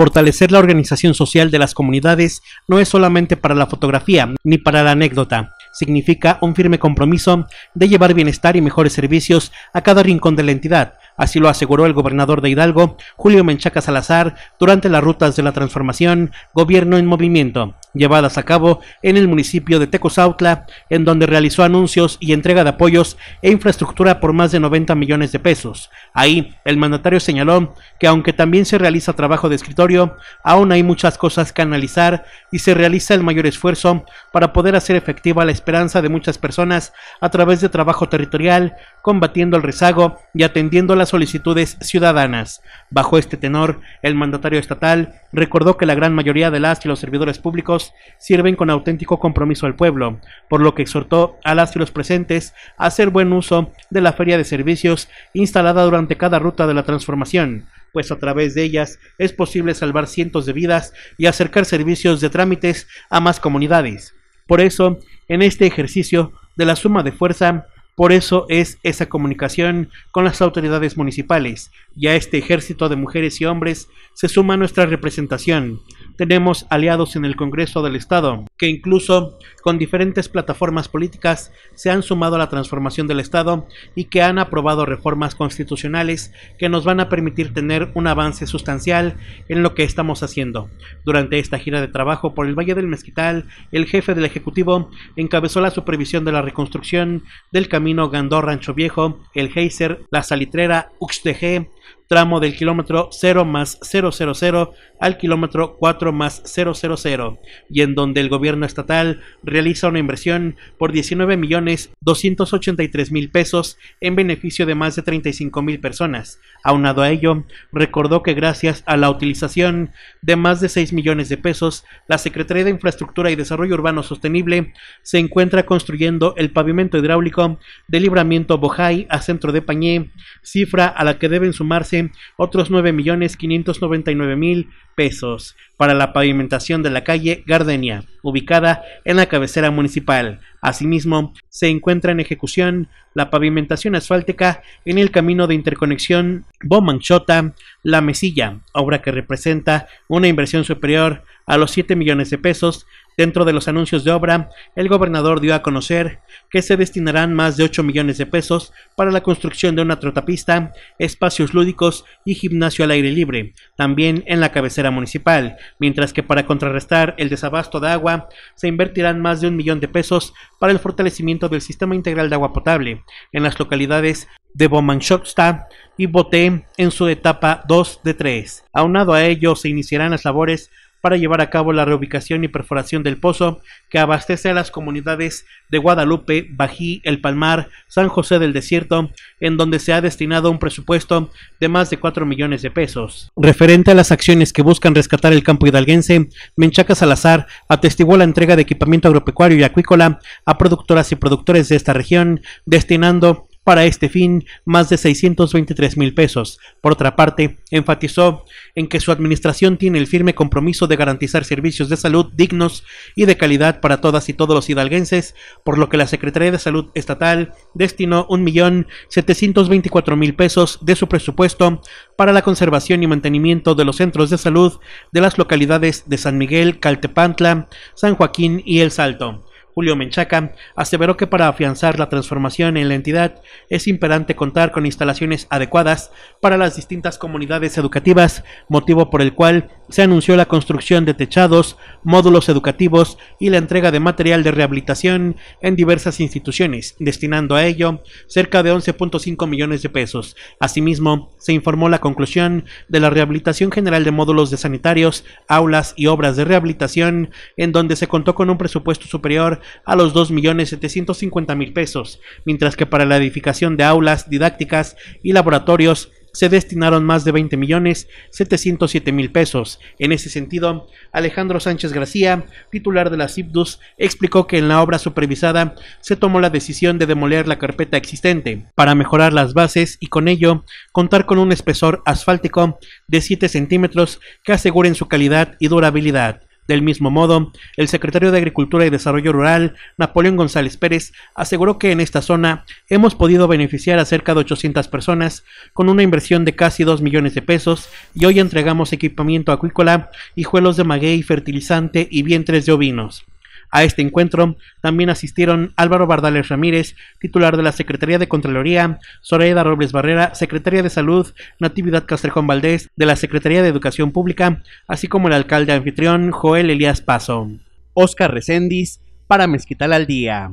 Fortalecer la organización social de las comunidades no es solamente para la fotografía ni para la anécdota, significa un firme compromiso de llevar bienestar y mejores servicios a cada rincón de la entidad. Así lo aseguró el gobernador de Hidalgo, Julio Menchaca Salazar, durante las rutas de la transformación Gobierno en Movimiento llevadas a cabo en el municipio de Tecozautla, en donde realizó anuncios y entrega de apoyos e infraestructura por más de 90 millones de pesos. Ahí, el mandatario señaló que aunque también se realiza trabajo de escritorio, aún hay muchas cosas que analizar y se realiza el mayor esfuerzo para poder hacer efectiva la esperanza de muchas personas a través de trabajo territorial, combatiendo el rezago y atendiendo las solicitudes ciudadanas. Bajo este tenor, el mandatario estatal recordó que la gran mayoría de las y los servidores públicos sirven con auténtico compromiso al pueblo, por lo que exhortó a las y los presentes a hacer buen uso de la feria de servicios instalada durante cada ruta de la transformación, pues a través de ellas es posible salvar cientos de vidas y acercar servicios de trámites a más comunidades. Por eso, en este ejercicio de la suma de fuerza, por eso es esa comunicación con las autoridades municipales y a este ejército de mujeres y hombres se suma nuestra representación, tenemos aliados en el Congreso del Estado, que incluso con diferentes plataformas políticas se han sumado a la transformación del Estado y que han aprobado reformas constitucionales que nos van a permitir tener un avance sustancial en lo que estamos haciendo. Durante esta gira de trabajo por el Valle del Mezquital, el jefe del Ejecutivo encabezó la supervisión de la reconstrucción del camino Gandor Rancho Viejo, el Geiser, la Salitrera, Uxtejé, tramo del kilómetro 0 más 000 al kilómetro 4 más 000, y en donde el gobierno estatal realiza una inversión por 19 millones 283 mil pesos en beneficio de más de 35 mil personas. Aunado a ello, recordó que gracias a la utilización de más de 6 millones de pesos, la Secretaría de Infraestructura y Desarrollo Urbano Sostenible se encuentra construyendo el pavimento hidráulico de libramiento Bojay a centro de Pañé, cifra a la que deben sumar millones otros mil pesos para la pavimentación de la calle Gardenia, ubicada en la cabecera municipal. Asimismo, se encuentra en ejecución la pavimentación asfáltica en el camino de interconexión Bomanchota La Mesilla, obra que representa una inversión superior a los 7 millones de pesos Dentro de los anuncios de obra, el gobernador dio a conocer que se destinarán más de 8 millones de pesos para la construcción de una trotapista, espacios lúdicos y gimnasio al aire libre, también en la cabecera municipal, mientras que para contrarrestar el desabasto de agua, se invertirán más de un millón de pesos para el fortalecimiento del sistema integral de agua potable en las localidades de Bomanchoksta y Boté en su etapa 2 de 3. Aunado a ello, se iniciarán las labores para llevar a cabo la reubicación y perforación del pozo que abastece a las comunidades de Guadalupe, Bají, El Palmar, San José del Desierto, en donde se ha destinado un presupuesto de más de 4 millones de pesos. Referente a las acciones que buscan rescatar el campo hidalguense, Menchaca Salazar atestiguó la entrega de equipamiento agropecuario y acuícola a productoras y productores de esta región, destinando para este fin más de 623 mil pesos. Por otra parte, enfatizó en que su administración tiene el firme compromiso de garantizar servicios de salud dignos y de calidad para todas y todos los hidalguenses, por lo que la Secretaría de Salud Estatal destinó 1.724.000 pesos de su presupuesto para la conservación y mantenimiento de los centros de salud de las localidades de San Miguel, Caltepantla, San Joaquín y El Salto. Julio Menchaca, aseveró que para afianzar la transformación en la entidad es imperante contar con instalaciones adecuadas para las distintas comunidades educativas, motivo por el cual se anunció la construcción de techados, módulos educativos y la entrega de material de rehabilitación en diversas instituciones, destinando a ello cerca de 11.5 millones de pesos. Asimismo, se informó la conclusión de la rehabilitación general de módulos de sanitarios, aulas y obras de rehabilitación, en donde se contó con un presupuesto superior a los 2.750.000 pesos, mientras que para la edificación de aulas didácticas y laboratorios se destinaron más de 20 millones mil pesos. En ese sentido, Alejandro Sánchez García, titular de la CIPDUS, explicó que en la obra supervisada se tomó la decisión de demoler la carpeta existente para mejorar las bases y con ello contar con un espesor asfáltico de 7 centímetros que aseguren su calidad y durabilidad. Del mismo modo, el secretario de Agricultura y Desarrollo Rural, Napoleón González Pérez, aseguró que en esta zona hemos podido beneficiar a cerca de 800 personas con una inversión de casi 2 millones de pesos y hoy entregamos equipamiento acuícola, hijuelos de maguey, fertilizante y vientres de ovinos. A este encuentro también asistieron Álvaro Bardales Ramírez, titular de la Secretaría de Contraloría, Zoraida Robles Barrera, Secretaria de Salud, Natividad Castrejón Valdés, de la Secretaría de Educación Pública, así como el alcalde anfitrión Joel Elías Paso. Oscar Recendis, para Mezquital al Día.